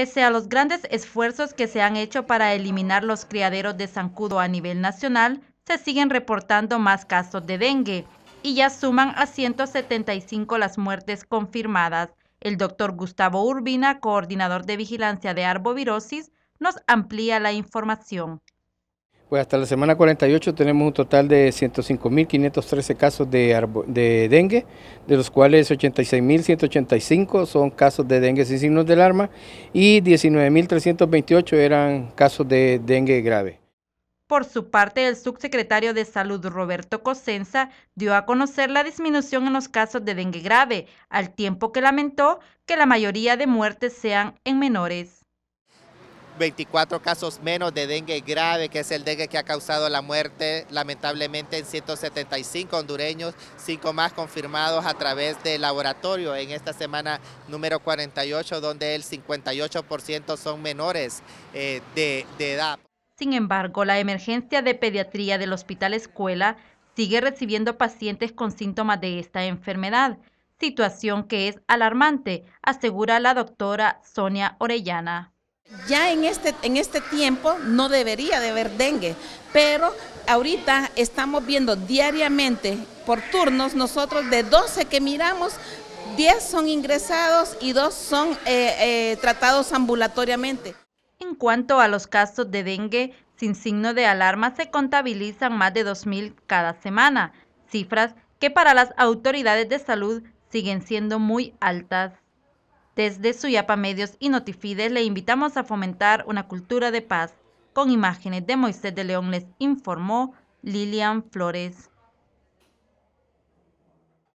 Pese a los grandes esfuerzos que se han hecho para eliminar los criaderos de zancudo a nivel nacional, se siguen reportando más casos de dengue y ya suman a 175 las muertes confirmadas. El doctor Gustavo Urbina, coordinador de vigilancia de arbovirosis, nos amplía la información. Pues hasta la semana 48 tenemos un total de 105.513 casos de, dengue, de los cuales 86.185 son casos de dengue sin signos de alarma y 19.328 eran casos de dengue grave. Por su parte, el subsecretario de Salud Roberto Cosenza dio a conocer la disminución en los casos de dengue grave, al tiempo que lamentó que la mayoría de muertes sean en menores. 24 casos menos de dengue grave, que es el dengue que ha causado la muerte lamentablemente en 175 hondureños, 5 más confirmados a través del laboratorio en esta semana número 48, donde el 58% son menores eh, de edad. Sin embargo, la emergencia de pediatría del Hospital Escuela sigue recibiendo pacientes con síntomas de esta enfermedad, situación que es alarmante, asegura la doctora Sonia Orellana. Ya en este, en este tiempo no debería de haber dengue, pero ahorita estamos viendo diariamente por turnos nosotros de 12 que miramos 10 son ingresados y 2 son eh, eh, tratados ambulatoriamente. En cuanto a los casos de dengue, sin signo de alarma se contabilizan más de 2.000 cada semana, cifras que para las autoridades de salud siguen siendo muy altas. Desde Suyapa Medios y Notifides le invitamos a fomentar una cultura de paz. Con imágenes de Moisés de León les informó Lilian Flores.